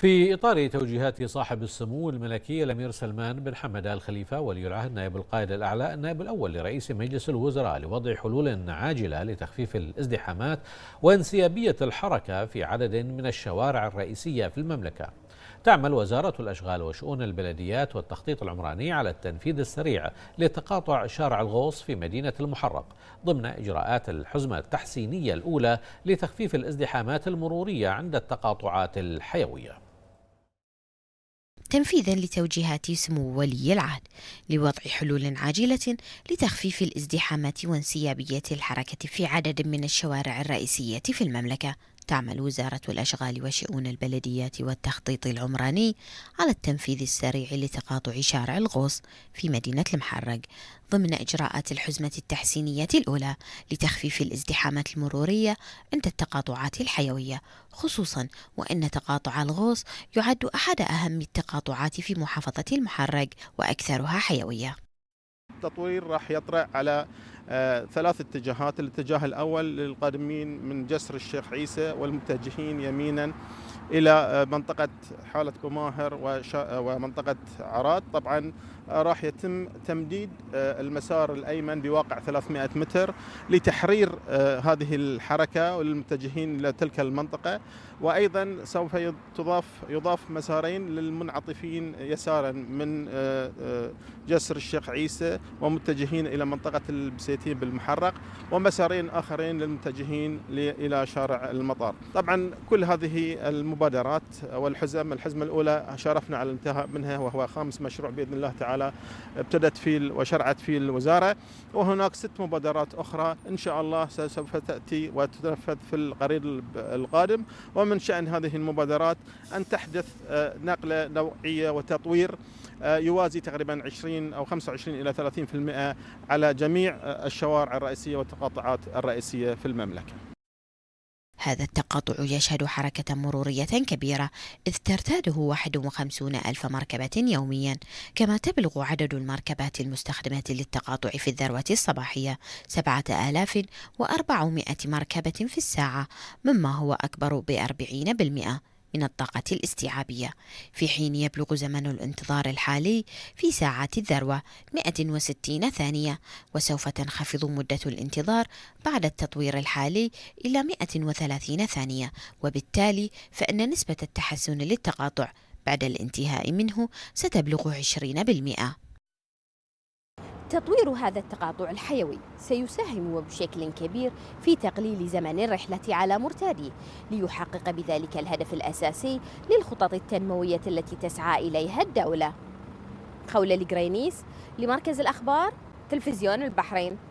في إطار توجيهات صاحب السمو الملكي الأمير سلمان بن حمد آل خليفة ولي العهد نائب القائد الأعلى النائب الأول لرئيس مجلس الوزراء لوضع حلول عاجلة لتخفيف الازدحامات وانسيابية الحركة في عدد من الشوارع الرئيسية في المملكة تعمل وزارة الأشغال وشؤون البلديات والتخطيط العمراني على التنفيذ السريع لتقاطع شارع الغوص في مدينة المحرق ضمن إجراءات الحزمة التحسينية الأولى لتخفيف الازدحامات المرورية عند التقاطعات الحيوية تنفيذا لتوجيهات سمو ولي العهد لوضع حلول عاجلة لتخفيف الازدحامات وانسيابية الحركة في عدد من الشوارع الرئيسية في المملكة تعمل وزارة الأشغال وشؤون البلديات والتخطيط العمراني على التنفيذ السريع لتقاطع شارع الغوص في مدينة المحرق ضمن إجراءات الحزمة التحسينية الأولى لتخفيف الازدحامات المرورية عند التقاطعات الحيوية خصوصا وأن تقاطع الغوص يعد أحد أهم التقاطعات في محافظة المحرق وأكثرها حيوية التطوير راح يطرأ على آه، ثلاث اتجاهات الاتجاه الأول للقادمين من جسر الشيخ عيسى والمتجهين يمينا الى آه، منطقه حاله بوماهر آه، ومنطقه عراد طبعا آه، راح يتم تمديد المسار الايمن بواقع 300 متر لتحرير هذه الحركه وللمتجهين الى تلك المنطقه وايضا سوف تضاف يضاف مسارين للمنعطفين يسارا من جسر الشيخ عيسى ومتجهين الى منطقه البسيتين بالمحرق ومسارين اخرين للمتجهين الى شارع المطار طبعا كل هذه المبادرة المبادرات والحزم الحزمة الأولى شرفنا على الانتهاء منها وهو خامس مشروع بإذن الله تعالى ابتدت فيه وشرعت فيه الوزارة وهناك ست مبادرات أخرى إن شاء الله سوف تأتي وتنفذ في القريب القادم ومن شأن هذه المبادرات أن تحدث آه، نقلة نوعية وتطوير آه، يوازي تقريبا 20 أو 25 إلى 30% على جميع آه، الشوارع الرئيسية والتقاطعات الرئيسية في المملكة هذا التقاطع يشهد حركة مرورية كبيرة إذ ترتاده 51 ألف مركبة يوميا كما تبلغ عدد المركبات المستخدمة للتقاطع في الذروة الصباحية 7400 مركبة في الساعة مما هو أكبر بأربعين بالمئة من الطاقة الاستيعابية في حين يبلغ زمن الانتظار الحالي في ساعات الذروة 160 ثانية وسوف تنخفض مدة الانتظار بعد التطوير الحالي إلى 130 ثانية وبالتالي فإن نسبة التحسن للتقاطع بعد الانتهاء منه ستبلغ 20% تطوير هذا التقاطع الحيوي سيساهم وبشكل كبير في تقليل زمن الرحلة على مرتاديه ليحقق بذلك الهدف الأساسي للخطط التنموية التي تسعى إليها الدولة خولة لجرينيس لمركز الأخبار تلفزيون البحرين